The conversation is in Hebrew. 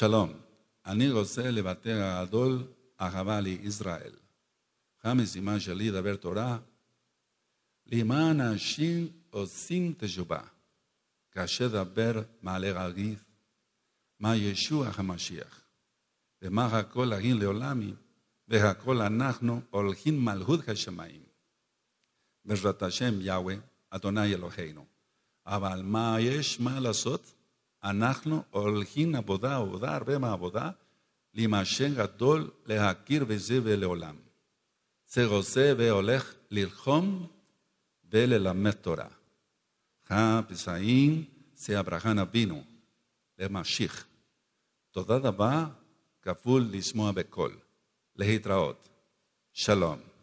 שלום, אני רוצה לוותר על הדול אהבה לישראל. המשימה שלי לדבר תורה, למען אנשים עושים תשובה, כאשר דבר מעלה רגיף, מה ישוע המשיח, ומה הכל להין לעולמי, והכל אנחנו הולכים מלכות השמיים. בעזרת השם יהוה, אדוני אלוהינו. אבל מה יש מה לעשות? אנחנו הולכים עבודה, עבודה, הרבה מהעבודה, להימשך גדול, להכיר בזה ולעולם. זה עושה והולך ללחום וללמד תורה. הפסעים זה אברהם אבינו, למשיך. תודה רבה, כפול לשמוע בקול. להתראות. שלום.